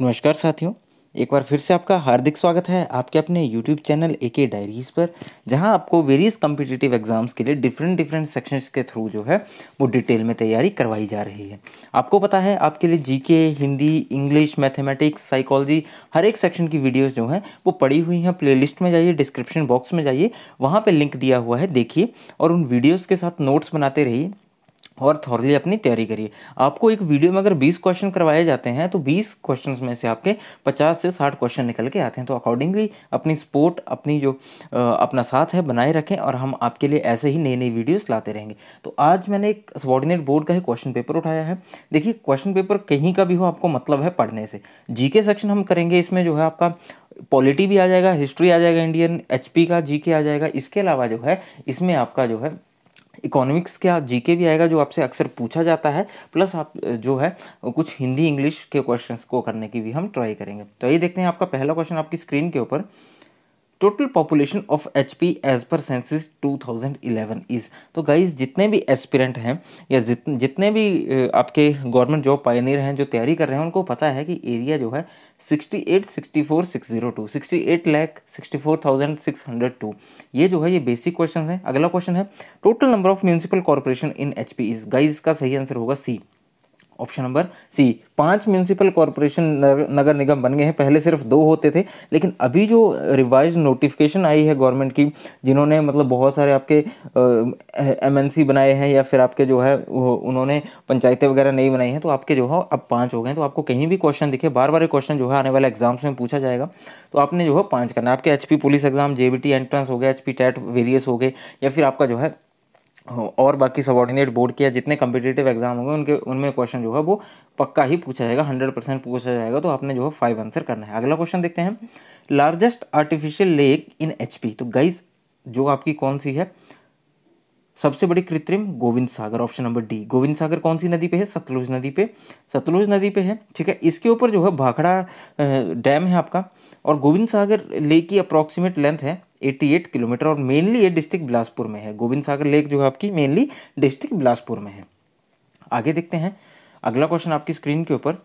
नमस्कार साथियों एक बार फिर से आपका हार्दिक स्वागत है आपके अपने यूट्यूब चैनल ए के डायरीज़ पर जहां आपको वेरियस कम्पिटेटिव एग्जाम्स के लिए डिफरेंट डिफरेंट सेक्शंस के थ्रू जो है वो डिटेल में तैयारी करवाई जा रही है आपको पता है आपके लिए GK Hindi English mathematics psychology हर एक सेक्शन की वीडियोज़ जो हैं वो पड़ी हुई हैं प्ले में जाइए डिस्क्रिप्शन बॉक्स में जाइए वहाँ पर लिंक दिया हुआ है देखिए और उन वीडियोज़ के साथ नोट्स बनाते रहिए और थॉरली अपनी तैयारी करिए आपको एक वीडियो में अगर 20 क्वेश्चन करवाए जाते हैं तो 20 क्वेश्चंस में से आपके 50 से 60 क्वेश्चन निकल के आते हैं तो अकॉर्डिंगली अपनी स्पोर्ट अपनी जो आ, अपना साथ है बनाए रखें और हम आपके लिए ऐसे ही नई नई वीडियोस लाते रहेंगे तो आज मैंने एक सबॉर्डिनेट बोर्ड का ही क्वेश्चन पेपर उठाया है देखिए क्वेश्चन पेपर कहीं का भी हो आपको मतलब है पढ़ने से जी सेक्शन हम करेंगे इसमें जो है आपका पॉलिटी भी आ जाएगा हिस्ट्री आ जाएगा इंडियन एच का जी आ जाएगा इसके अलावा जो है इसमें आपका जो है इकोनॉमिक्स का जीके भी आएगा जो आपसे अक्सर पूछा जाता है प्लस आप जो है कुछ हिंदी इंग्लिश के क्वेश्चंस को करने की भी हम ट्राई करेंगे तो ये देखते हैं आपका पहला क्वेश्चन आपकी स्क्रीन के ऊपर total population of H P as per census 2011 is तो गाइज जितने भी एस्पिरेंट हैं या जितने जितने भी आपके गवर्नमेंट जॉब पायनियर हैं जो तैयारी कर रहे हैं उनको पता है कि एरिया जो है 68 64 602 68 लाख 64,602 ये जो है ये बेसिक क्वेश्चन है अगला क्वेश्चन है total number of municipal corporation in H P is guys का सही आंसर होगा सी ऑप्शन नंबर सी पांच म्यूनसिपल कॉरपोरेशन नगर निगम बन गए हैं पहले सिर्फ दो होते थे लेकिन अभी जो रिवाइज नोटिफिकेशन आई है गवर्नमेंट की जिन्होंने मतलब बहुत सारे आपके एमएनसी बनाए हैं या फिर आपके जो है उन्होंने पंचायतें वगैरह नहीं बनाई हैं तो आपके जो है अब पाँच हो गए तो आपको कहीं भी क्वेश्चन दिखे बार बार क्वेश्चन जो है आने वाले एग्जाम्स में पूछा जाएगा तो आपने जो है पाँच करना आपके H police exam J entrance हो गया एच टेट वेरियस हो गए या फिर आपका जो है हाँ, और बाकी सबॉर्डिनेट बोर्ड के या जितने कम्पिटेटिव एग्जाम होंगे उनके उनमें क्वेश्चन जो है वो पक्का ही पूछा जाएगा हंड्रेड परसेंट पूछा जाएगा तो आपने जो है फाइव आंसर करना है अगला क्वेश्चन देखते हैं largest artificial lake in H तो गाइस जो आपकी कौन सी है सबसे बड़ी कृत्रिम Gobind Sagar option number D Gobind Sagar कौन सी नदी पे है सतलुज नदी पे सतलुज नदी पे है ठीक है इसके ऊपर जो है भाखड़ा डैम है आपका और गोविंद सागर लेक की अप्रॉक्सीमेट लेंथ है 88 किलोमीटर और मेनली ये डिस्ट्रिक्ट बिलासपुर में है गोविंद सागर लेक जो है आपकी मेनली डिस्ट्रिक्ट बिलासपुर में है आगे देखते हैं अगला क्वेश्चन आपकी स्क्रीन के ऊपर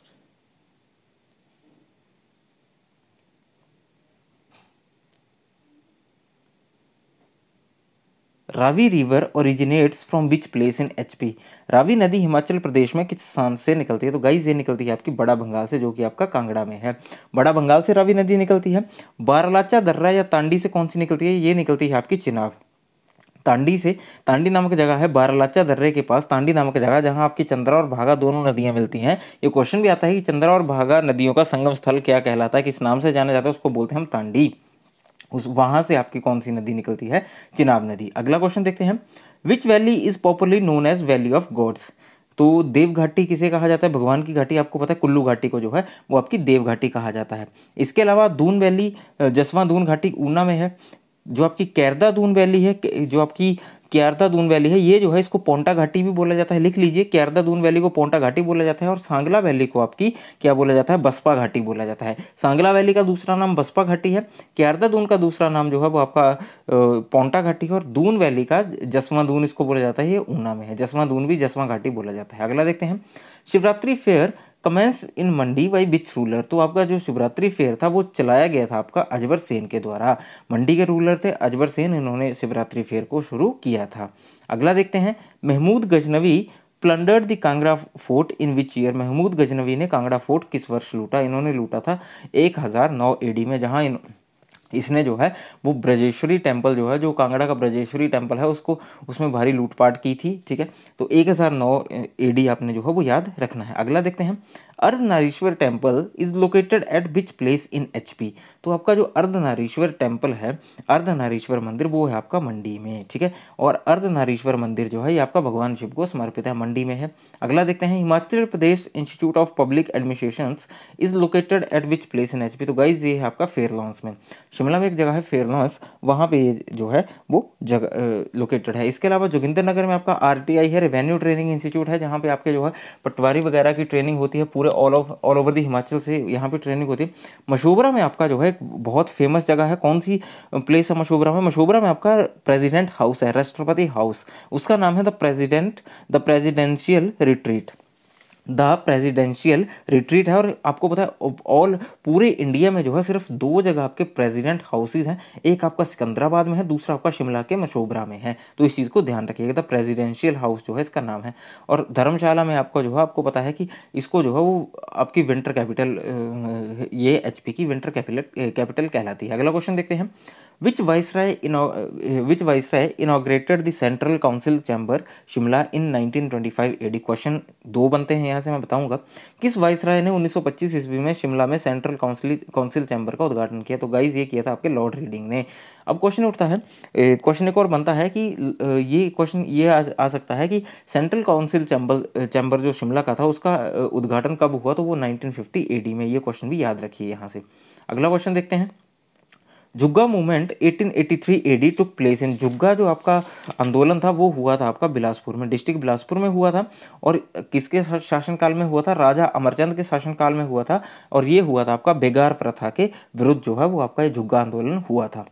Ravi river originates from which place in HP Ravi नदी हिमाचल प्रदेश में किस स्थान से निकलती है तो गाइज ये निकलती है आपकी बड़ा बंगाल से जो कि आपका कांगड़ा में है बड़ा बंगाल से रावी नदी निकलती है बारालाचा दर्रा या तांडी से कौन सी निकलती है ये निकलती है आपकी चिनाब तांडी से तांडी नामक जगह है बारालाचा दर्रे के पास तांडी नामक जगह जहां आपकी चंद्रा और भागा दोनों नदियां मिलती हैं ये क्वेश्चन भी आता है कि चंद्रा और भागा नदियों का संगम स्थल क्या कहलाता है किस नाम से जाना जाता है उसको बोलते हैं हम तांडी उस वहां से आपकी कौन सी नदी निकलती है चिनाब नदी अगला क्वेश्चन देखते हैं which valley is popularly known as valley of gods तो देव घाटी किसे कहा जाता है भगवान की घाटी आपको पता है कुल्लू घाटी को जो है वो आपकी देव घाटी कहा जाता है इसके अलावा दून वैली जसवा दून घाटी ऊना में है जो आपकी कैरदा दून वैली है जो आपकी क्यारदा दून वैली है ये जो है इसको पोंटा घाटी भी बोला जाता है लिख लीजिए क्यारदा दून वैली को पोंटा घाटी बोला जाता है और सांगला वैली को आपकी क्या बोला जाता है बसपा घाटी बोला जाता है सांगला वैली का दूसरा नाम बसपा घाटी है क्यारदा दून का दूसरा नाम जो है वो आपका पोंटा घाटी है और दून वैली का जसवा दून इसको बोला जाता है ये ऊना में है जसवा दून भी जसवा घाटी बोला जाता है अगला देखते हैं शिवरात्रि फेयर कमेंस तो इन मंडी बाई बिच रूलर तो आपका जो शिवरात्रि फेयर था वो चलाया गया था आपका अजबर सेन के द्वारा मंडी के रूलर थे अजबर सेन इन्होंने शिवरात्रि फेयर को शुरू किया था अगला देखते हैं Mahmud Ghaznavi plundered the Kangra fort in which year Mahmud Ghaznavi ने कांगड़ा फोर्ट किस वर्ष लूटा इन्होंने लूटा था एक हज़ार नौ एडी में जहाँ इन इसने जो है वो ब्रजेश्वरी टेम्पल जो है जो कांगड़ा का ब्रजेश्वरी टेम्पल है उसको उसमें भारी लूटपाट की थी ठीक है तो एक हज़ार नौ आपने जो है वो याद रखना है अगला देखते हैं Ardhanarishwar temple is located at which place in P तो आपका जो अर्धनारीश्वर टेम्पल है अर्धनारीश्वर मंदिर वो है आपका मंडी में ठीक है और अर्धनारीश्वर मंदिर जो है ये आपका भगवान शिव को समर्पित है मंडी में है अगला देखते हैं Himachal Pradesh institute of public administration is located at which place in P तो गाइज ये है आपका फेयरलॉन्स में शिमला में एक जगह है फेयरलॉन्स वहाँ पर ये जो है वो जगह लोकेटेड है इसके अलावा जोगिंदर नगर में आपका आर है रेवेन्यू ट्रेनिंग इंस्टीट्यूट है जहाँ पर आपके जो है पटवारी वगैरह की ट्रेनिंग होती है पूरे all all over the Himachal से यहाँ पे ट्रेनिंग होती है मशोबरा में आपका जो है बहुत फेमस जगह है कौन सी प्लेस है मशोबरा में मशोबरा में आपका प्रेसिडेंट हाउस है राष्ट्रपति हाउस उसका नाम है the president the presidential retreat the presidential retreat है और आपको पता है ऑल पूरे इंडिया में जो है सिर्फ दो जगह आपके प्रेजिडेंट हाउसेज हैं एक आपका सिकंदराबाद में है दूसरा आपका शिमला के मशोबरा में है तो इस चीज़ को ध्यान रखिएगा द प्रेजिडेंशियल हाउस जो है इसका नाम है और धर्मशाला में आपका जो है आपको पता है कि इसको जो है वो आपकी विंटर कैपिटल ये एच की विंटर कैपिटल कैपिटल कहलाती है अगला क्वेश्चन देखते हैं which viceroy which viceroy inaugurated the central council chamber Shimla in 1925 AD question दो बनते हैं यहाँ यहाँ से मैं बताऊंगा किस वाइस राय ने 1925 ईस्वी में शिमला में सेंट्रल काउंसिल काउंसिल चैम्बर का उद्घाटन किया तो गाइज ये किया था आपके लॉर्ड रीडिंग ने अब क्वेश्चन उठता है क्वेश्चन एक और बनता है कि ये क्वेश्चन ये आ, आ सकता है कि सेंट्रल काउंसिल चैम्बर चैम्बर जो शिमला का था उसका उद्घाटन कब हुआ तो वो नाइनटीन फिफ्टी में ये क्वेश्चन भी याद रखिए यहाँ से अगला क्वेश्चन देखते हैं Jugga movement 1883 AD took place in Jugga जो आपका आंदोलन था वो हुआ था आपका बिलासपुर में डिस्ट्रिक्ट बिलासपुर में हुआ था और किसके शासनकाल में हुआ था राजा अमरचंद के शासनकाल में हुआ था और ये हुआ था आपका बेगार प्रथा के विरुद्ध जो है वो आपका ये जुग्गा आंदोलन हुआ था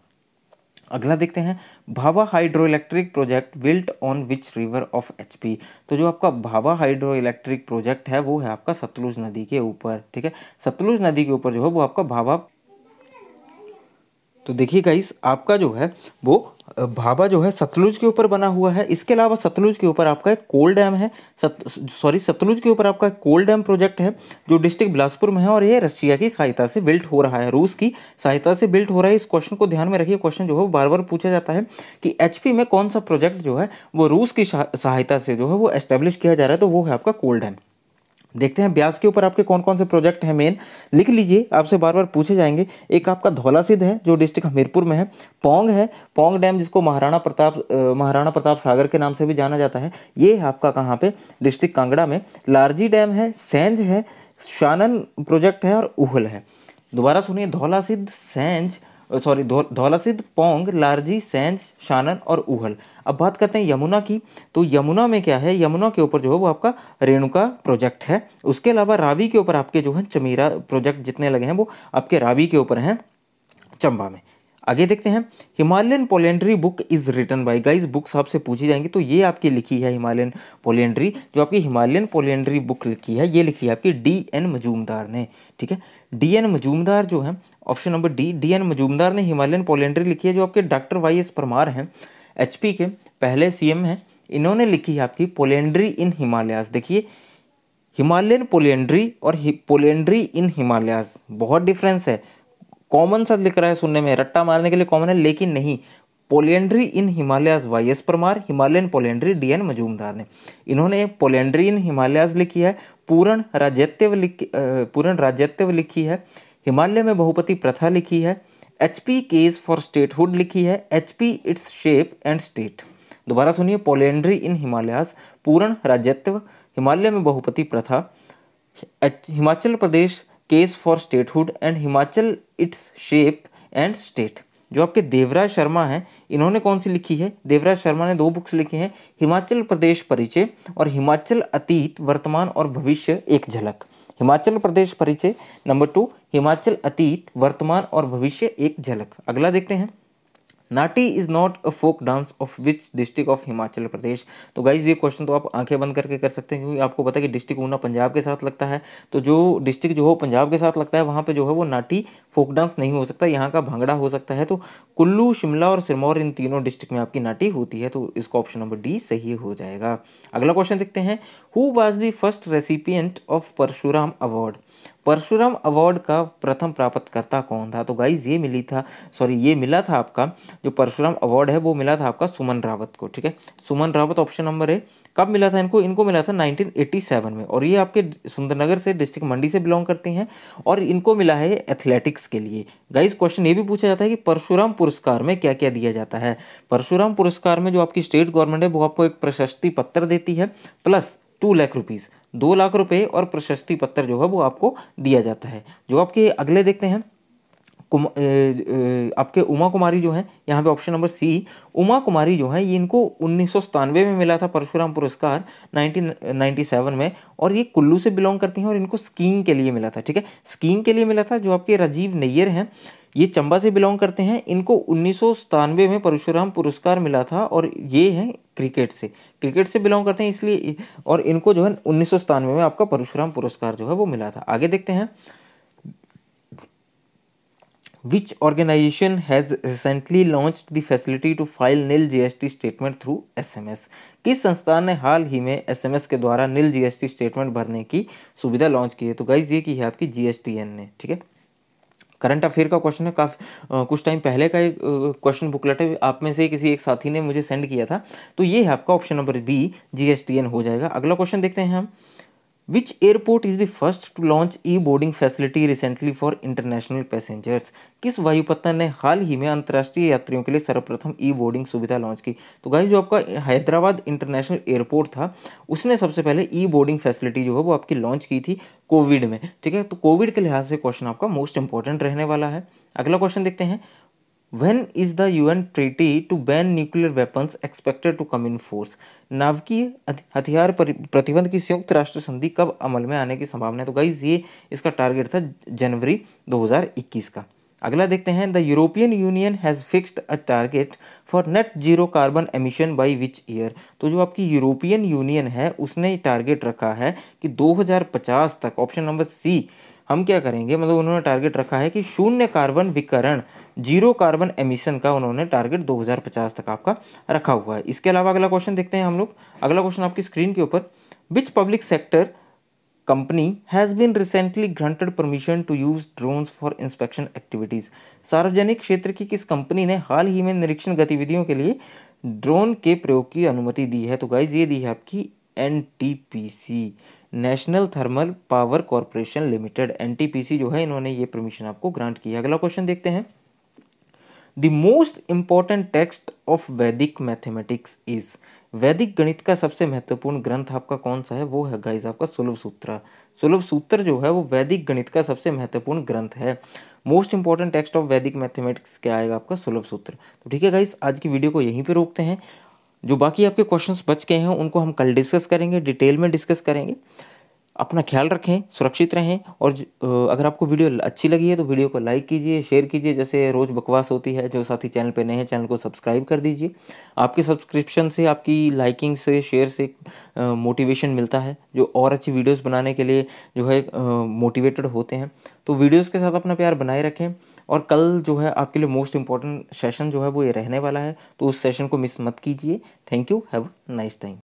अगला देखते हैं Bhaba hydroelectric project built on which river of HP तो जो आपका भावा हाइड्रो इलेक्ट्रिक प्रोजेक्ट है वो है आपका सतलुज नदी के ऊपर ठीक है सतलुज नदी के ऊपर जो है वो आपका भावा तो देखिए गाइस आपका जो है वो भाभा जो है सतलुज के ऊपर बना हुआ है इसके अलावा सतलुज के ऊपर आपका एक कोल डैम है सत सॉरी सतलुज के ऊपर आपका एक कोल डैम प्रोजेक्ट है जो डिस्ट्रिक्ट बिलासपुर में है और ये रशिया की सहायता से बिल्ट हो रहा है रूस की सहायता से बिल्ट हो रहा है इस क्वेश्चन को ध्यान में रखिए क्वेश्चन जो है बार बार पूछा जाता है कि एच में कौन सा प्रोजेक्ट जो है वो रूस की सहायता से जो है वो एस्टेब्लिश किया जा रहा है तो वो है आपका कोल डैम देखते हैं ब्यास के ऊपर आपके कौन कौन से प्रोजेक्ट हैं मेन लिख लीजिए आपसे बार बार पूछे जाएंगे एक आपका धौला सिद्ध है जो डिस्ट्रिक्ट हमीरपुर में है पोंग है पोंग डैम जिसको महाराणा प्रताप महाराणा प्रताप सागर के नाम से भी जाना जाता है ये है आपका कहाँ पे डिस्ट्रिक्ट कांगड़ा में लार्जी डैम है सेंज है शानन प्रोजेक्ट है और उहल है दोबारा सुनिए धौला सिद्ध सेंज सॉरी धौला सिद्ध पोंग लारजी सेंज शानन और उहल अब बात करते हैं यमुना की तो यमुना में क्या है यमुना के ऊपर जो है वो आपका रेणुका प्रोजेक्ट है उसके अलावा रावी के ऊपर आपके जो है चमीरा प्रोजेक्ट जितने लगे हैं वो आपके रावी के ऊपर हैं चंबा में आगे देखते हैं Himalayan polyandry book is written by guys books आपसे पूछी जाएंगी तो ये आपकी लिखी है हिमालयन पोलेंड्री जो आपकी हिमालयन पोलेंड्री बुक लिखी है ये लिखी है आपकी डी एन मजूमदार ने ठीक है डी एन मजूमदार जो है option number D D N Majumdar ने हिमालयन पोलेंड्री लिखी है जो आपके डॉक्टर वाई एस परमार हैं एच के पहले सी एम हैं इन्होंने लिखी है आपकी पोलेंड्री इन हिमालयास देखिए हिमालयन पोलेंड्री और पोलेंड्री इन हिमालयास बहुत डिफरेंस है कॉमन सा लिख रहा है सुनने में रट्टा मारने के लिए कॉमन है लेकिन नहीं polyandry in Himalayas Y S Parmar Himalayan polyandry D N Majumdar ने इन्होंने पोलेंड्री इन हिमालयाज लिखी है पूर्ण राजत्यव लिखी पूर्ण राजत्यव लिखी है हिमालय में बहुपति प्रथा लिखी है H P case for statehood लिखी है H P its shape and state दोबारा सुनिए पोलेंड्री इन हिमालयाज पूर्ण राजत्व हिमालय में बहुपति प्रथा Himachal Pradesh case for statehood and Himachal its shape and state जो आपके देवराज शर्मा हैं इन्होंने कौन सी लिखी है देवराज शर्मा ने दो बुक्स लिखी हैं हिमाचल प्रदेश परिचय और हिमाचल अतीत वर्तमान और भविष्य एक झलक हिमाचल प्रदेश परिचय नंबर टू हिमाचल अतीत वर्तमान और भविष्य एक झलक अगला देखते हैं Nati is not a folk dance of which district of Himachal Pradesh तो गाइज ये क्वेश्चन तो आप आंखें बंद करके कर सकते हैं क्योंकि आपको पता है कि डिस्ट्रिक्ट ऊना पंजाब के साथ लगता है तो जो डिस्ट्रिक्ट जो हो पंजाब के साथ लगता है वहाँ पर जो है वो नाटी फोक डांस नहीं हो सकता यहाँ का भांगड़ा हो सकता है तो कुल्लू शिमला और सिरमौर इन तीनों डिस्ट्रिक्ट में आपकी नाटी होती है तो इसका ऑप्शन नंबर डी सही हो जाएगा अगला क्वेश्चन देखते हैं who was the first recipient of Parshuram award Parshuram award का प्रथम प्राप्तकर्ता कौन था तो गाइज ये मिली था सॉरी ये मिला था आपका जो परशुराम अवार्ड है वो मिला था आपका सुमन रावत को ठीक है सुमन रावत ऑप्शन नंबर है कब मिला था इनको इनको मिला था 1987 में और ये आपके सुंदरनगर से डिस्ट्रिक्ट मंडी से बिलोंग करते हैं और इनको मिला है एथलेटिक्स के लिए गाइज क्वेश्चन ये भी पूछा जाता है कि परशुराम पुरस्कार में क्या क्या दिया जाता है परशुराम पुरस्कार में जो आपकी स्टेट गवर्नमेंट है वो आपको एक प्रशस्ति पत्र देती है प्लस टू लाख रुपीज़ दो लाख रुपए और प्रशस्ति पत्र जो है वो आपको दिया जाता है जो आपके अगले देखते हैं कुम आपके उमा कुमारी जो है यहाँ पे option number C Uma Kumari जो है ये इनको उन्नीस में मिला था परशुराम पुरस्कार 1997 में और ये कुल्लू से बिलोंग करती हैं और इनको स्कीइंग के लिए मिला था ठीक है स्कीइंग के लिए मिला था जो आपके राजीव नैयर हैं ये चंबा से बिलोंग करते हैं इनको उन्नीस में परशुराम पुरस्कार मिला था और ये हैं क्रिकेट से क्रिकेट से बिलोंग करते हैं इसलिए और इनको जो है उन्नीस में आपका परशुराम पुरस्कार जो है वो मिला था आगे देखते हैं which organization has recently launched the facility to file nil GST statement through SMS? किस संस्थान ने हाल ही में SMS के द्वारा nil GST स्टेटमेंट भरने की सुविधा लॉन्च की है तो गाइज ये की है आपकी GSTN ने ठीक है करंट अफेयर का क्वेश्चन है काफ़ी कुछ टाइम पहले का एक क्वेश्चन बुकलेट है आप में से किसी एक साथी ने मुझे सेंड किया था तो ये है आपका ऑप्शन नंबर बी जी हो जाएगा अगला क्वेश्चन देखते हैं हम Which airport is the first to launch e-boarding facility recently for international passengers? किस वायुपत्ता ने हाल ही में अंतर्राष्ट्रीय यात्रियों के लिए सर्वप्रथम ई बोर्डिंग सुविधा लॉन्च की तो गाइस जो आपका हैदराबाद इंटरनेशनल एयरपोर्ट था उसने सबसे पहले ई बोर्डिंग फैसिलिटी जो है वो आपकी लॉन्च की थी कोविड में ठीक है तो कोविड के लिहाज से क्वेश्चन आपका मोस्ट इंपॉर्टेंट रहने वाला है अगला क्वेश्चन देखते हैं When is the UN treaty to ban nuclear weapons expected to come in force? नाभिकीय हथियार प्रतिबंध की संयुक्त राष्ट्र संधि कब अमल में आने की संभावना है तो गाइज ये इसका टारगेट था जनवरी 2021 का अगला देखते हैं the European Union has fixed a target for net zero carbon emission by which year तो जो आपकी यूरोपियन यूनियन है उसने टारगेट रखा है कि 2050 तक ऑप्शन नंबर सी हम क्या करेंगे मतलब उन्होंने टारगेट रखा है कि शून्य कार्बन विकरण जीरो कार्बन एमिशन का उन्होंने टारगेट 2050 तक आपका रखा हुआ है इसके अलावा अगला क्वेश्चन देखते हैं हम लोग अगला क्वेश्चन आपकी स्क्रीन के ऊपर which public sector company has been recently granted permission to use drones for inspection activities सार्वजनिक क्षेत्र की किस कंपनी ने हाल ही में निरीक्षण गतिविधियों के लिए ड्रोन के प्रयोग की अनुमति दी है तो गाइज ये दी है आपकी N National Thermal Power Corporation Limited N जो है इन्होंने ये परमिशन आपको ग्रांट किया अगला क्वेश्चन देखते हैं the most important text of Vedic mathematics is वैदिक गणित का सबसे महत्वपूर्ण ग्रंथ आपका कौन सा है वो है गाइज आपका सुलभ सूत्र सुलभ सूत्र जो है वो वैदिक गणित का सबसे महत्वपूर्ण ग्रंथ है most important text of Vedic mathematics क्या आएगा आपका सुलभ सूत्र तो ठीक है गाइज आज की वीडियो को यहीं पे रोकते हैं जो बाकी आपके क्वेश्चंस बच गए हैं उनको हम कल डिस्कस करेंगे डिटेल में डिस्कस करेंगे अपना ख्याल रखें सुरक्षित रहें और अगर आपको वीडियो अच्छी लगी है तो वीडियो को लाइक कीजिए शेयर कीजिए जैसे रोज़ बकवास होती है जो साथी चैनल पर नए हैं चैनल को सब्सक्राइब कर दीजिए आपके सब्सक्रिप्शन से आपकी लाइकिंग से शेयर से मोटिवेशन मिलता है जो और अच्छी वीडियोस बनाने के लिए जो है मोटिवेटेड होते हैं तो वीडियोस के साथ अपना प्यार बनाए रखें और कल जो है आपके लिए मोस्ट इंपॉर्टेंट सेशन जो है वो ये रहने वाला है तो उस सेशन को मिस मत कीजिए thank you have nice time